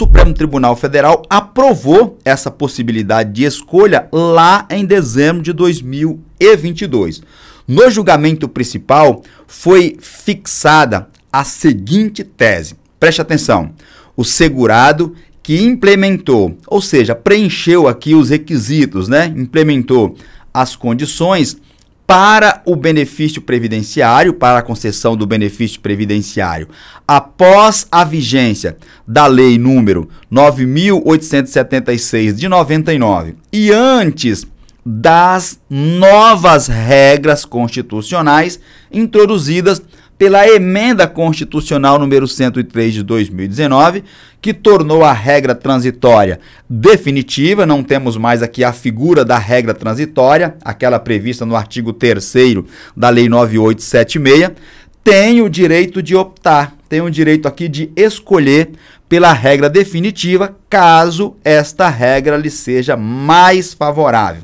Supremo Tribunal Federal aprovou essa possibilidade de escolha lá em dezembro de 2022. No julgamento principal, foi fixada a seguinte tese. Preste atenção. O segurado que implementou, ou seja, preencheu aqui os requisitos, né? Implementou as condições para o benefício previdenciário, para a concessão do benefício previdenciário, após a vigência da lei número 9876 de 99 e antes das novas regras constitucionais introduzidas pela emenda constitucional número 103 de 2019, que tornou a regra transitória definitiva, não temos mais aqui a figura da regra transitória, aquela prevista no artigo 3 da Lei 9876, tem o direito de optar, tem o direito aqui de escolher pela regra definitiva, caso esta regra lhe seja mais favorável.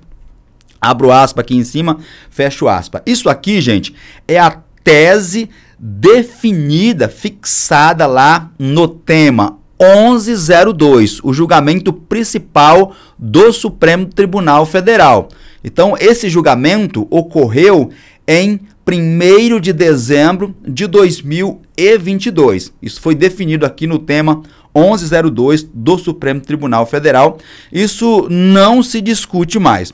Abro aspa aqui em cima, fecho aspa. Isso aqui, gente, é a tese definida, fixada lá no tema 1102, o julgamento principal do Supremo Tribunal Federal. Então, esse julgamento ocorreu em 1 de dezembro de 2022. Isso foi definido aqui no tema 1102 do Supremo Tribunal Federal. Isso não se discute mais.